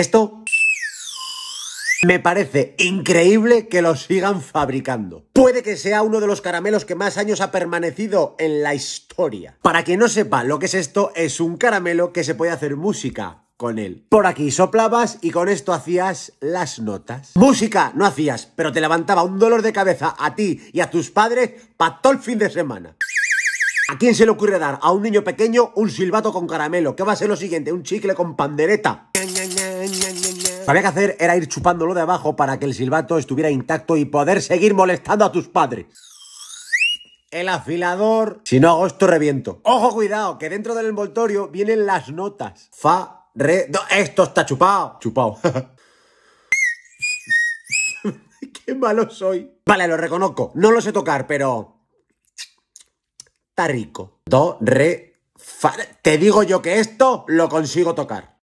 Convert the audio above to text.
Esto me parece increíble que lo sigan fabricando. Puede que sea uno de los caramelos que más años ha permanecido en la historia. Para quien no sepa lo que es esto, es un caramelo que se puede hacer música con él. Por aquí soplabas y con esto hacías las notas. Música no hacías, pero te levantaba un dolor de cabeza a ti y a tus padres para todo el fin de semana. ¿A quién se le ocurre dar a un niño pequeño un silbato con caramelo? ¿Qué va a ser lo siguiente? ¿Un chicle con pandereta? Lo que había que hacer era ir chupándolo de abajo para que el silbato estuviera intacto y poder seguir molestando a tus padres. El afilador. Si no hago esto, reviento. Ojo, cuidado, que dentro del envoltorio vienen las notas. Fa, re. Do. Esto está chupado. Chupado. Qué malo soy. Vale, lo reconozco. No lo sé tocar, pero. Está rico. Do, re, fa. Te digo yo que esto lo consigo tocar.